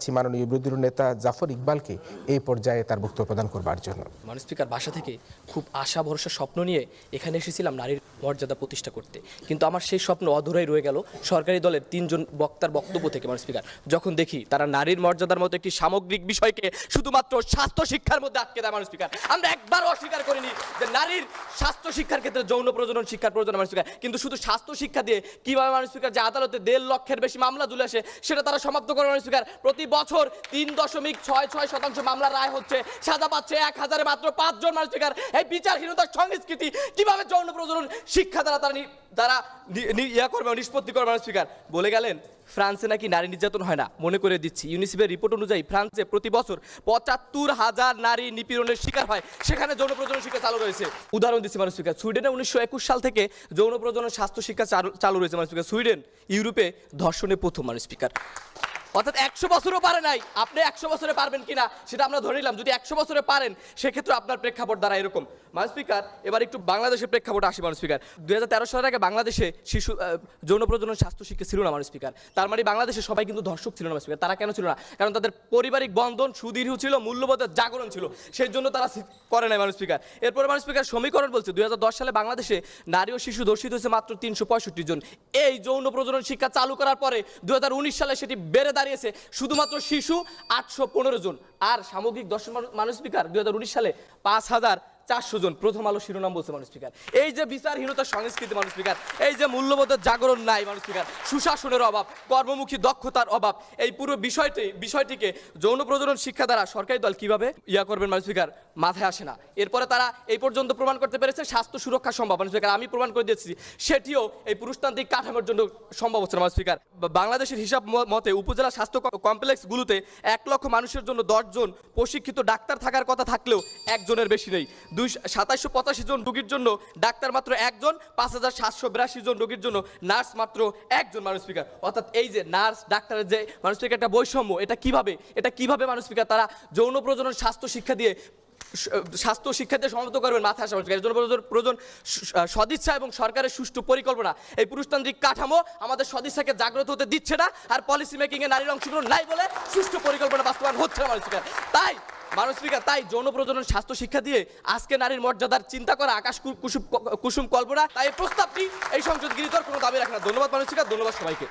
যাচ্ছি মাননীয় বিরোধী নেতা জাফর ইকবালকে এই পর্যায়ে তার বক্তব্য প্রদান করবার জন্য মানুষ স্পিকার বাসা থেকে খুব আশা ভরসা স্বপ্ন নিয়ে এখানে এসেছিলাম নারীর মর্যাদা প্রতিষ্ঠা করতে কিন্তু আমার সেই স্বপ্ন অধরাই রয়ে গেল সরকারি দলের তিনজন বক্তার বক্তব্য থেকে মানে স্পিকার যখন দেখি তারা নারীর মর্যাদার মতো একটি সামগ্রিক বিষয়কে শুধুমাত্র স্বাস্থ্য শিক্ষার মধ্যে আটকে দেয় মানুষ স্পিকার আমরা একবার অস্বীকার করিনি যে নারীর স্বাস্থ্য শিক্ষার ক্ষেত্রে যৌন প্রজনন শিক্ষার প্রয়োজন মানুষ স্পিকার কিন্তু শুধু স্বাস্থ্য শিক্ষা দিয়ে কীভাবে মানুষ স্পিকার যে আদালতে দেড় লক্ষের বেশি মামলা জুলে আসে সেটা তারা সমাপ্ত করে মানুষ স্পিকার প্রতি বছর তিন দশমিক ছয় ছয় শতাংশ মামলা রায় হচ্ছে সাজা পাচ্ছে এক হাজারে মাত্র পাঁচজন মানুষ স্পিকার এই বিচারহীনতার সংস্কৃতি কিভাবে যৌন প্রজনন শিক্ষা দ্বারা তারা তারা ইয়া করবে নিষ্পত্তি করবে স্পিকার বলে গেলেন ফ্রান্সে নাকি নারী নির্যাতন হয় না মনে করে দিচ্ছি ইউনিসেফের রিপোর্ট অনুযায়ী ফ্রান্সে প্রতি বছর পঁচাত্তর হাজার নারী নিপীড়নের শিকার হয় সেখানে যৌন প্রজনন শিক্ষা চালু রয়েছে উদাহরণ দিচ্ছি মানুষ স্পিকার সুইডেনে উনিশশো একুশ সাল থেকে যৌন প্রজনন স্বাস্থ্য শিক্ষা চালু রয়েছে মানুষ স্পিকার সুইডেন ইউরোপে ধর্ষণে প্রথম মানুষ স্পিকার অর্থাৎ একশো বছরও পারে নাই আপনি একশো বছরে পারবেন কিনা সেটা আমরা ধরে নিলাম যদি একশো বছরে পারেন সেক্ষেত্রে আপনার প্রেক্ষাপট দ্বারা এরকম মানুষ স্পিকার এবার একটু বাংলাদেশের প্রেক্ষাপটে আসি মানুষ স্পিকার দু সালের আগে বাংলাদেশে শিশু যৌন প্রজনন স্বাস্থ্য শিক্ষা ছিল না মানুষ স্পিকার তার মানে বাংলাদেশে সবাই কিন্তু ধর্ষক ছিল না মানুষ স্পিকার তারা কেন ছিল না কারণ তাদের পারিবারিক বন্ধন সুদীর্ঘ ছিল মূল্যবোধের জাগরণ ছিল সেই জন্য তারা করে নাই মানুষ স্পিকার এরপর মানুষ স্পিকার সমীকরণ বলছে দু সালে বাংলাদেশে নারী ও শিশু ধর্ষিত হয়েছে মাত্র তিনশো জন এই যৌন প্রজনন শিক্ষা চালু করার পরে দু সালে সেটি বেড়ে দাঁড়িয়েছে শুধুমাত্র শিশু আটশো জন আর সামগ্রিক দর্শন মানুষ স্পিকার দু সালে পাঁচ হাজার চারশো জন প্রথম আলো শিরোনাম বলছে মানুষ স্পিকার এই যে বিচারহীনতার সংস্কৃতি মানুষ স্পিকার এই যে মূল্যবোধের জাগরণ নাই মানুষ স্পিকার সুশাসনের অভাব কর্মমুখী দক্ষতার অভাব এই পুরো বিষয়টি বিষয়টিকে যৌন প্রজনন শিক্ষা দ্বারা সরকারি দল কিভাবে ইয়া করবেন মানুষ স্পিকার মাথায় আসে না এরপরে তারা এই পর্যন্ত প্রমাণ করতে পেরেছে স্বাস্থ্য সুরক্ষা সম্ভব মানুষ স্পিকার আমি প্রমাণ করে দিয়েছি সেটিও এই পুরুষতান্ত্রিক কাঠামোর জন্য সম্ভব হচ্ছে মানুষ স্পিকার বাংলাদেশের হিসাব মতে উপজেলা স্বাস্থ্য কমপ্লেক্সগুলোতে এক লক্ষ মানুষের জন্য দশজন প্রশিক্ষিত ডাক্তার থাকার কথা থাকলেও একজনের বেশি নেই দুই সাতাশশো পঁচাশি জন রোগীর জন্য ডাক্তার মাত্র একজন পাঁচ হাজার সাতশো বিরাশি জন রোগীর জন্য নার্স মাত্র একজন মানুষ পিকার অর্থাৎ এই যে নার্স ডাক্তারের যে মানুষ পিকার একটা বৈষম্য এটা কিভাবে এটা কিভাবে মানুষ পিকার তারা যৌন প্রজনন স্বাস্থ্য শিক্ষা দিয়ে স্বাস্থ্য শিক্ষাতে সমাপ্ত করবেন মাথা আসা এর জন্য প্রয়োজন সদিচ্ছা এবং সরকারের সুষ্ঠু পরিকল্পনা এই পুরুষতান্ত্রিক কাঠামো আমাদের সদিচ্ছাকে জাগ্রত হতে দিচ্ছে না আর পলিসি মেকিংয়ে নারীর অংশগ্রহণ নাই বলে সুষ্ঠু পরিকল্পনা বাস্তবায়ন হচ্ছে না মানুষের তাই মানব তাই যৌন প্রজনন স্বাস্থ্য শিক্ষা দিয়ে আজকে নারীর মর্যাদার চিন্তা করা আকাশ কুসুম কুসুম কল্পনা তাই প্রস্তাবটি এই সংসদ গৃহীত কোনো দাবি রাখে না ধন্যবাদ মানব ধন্যবাদ সবাইকে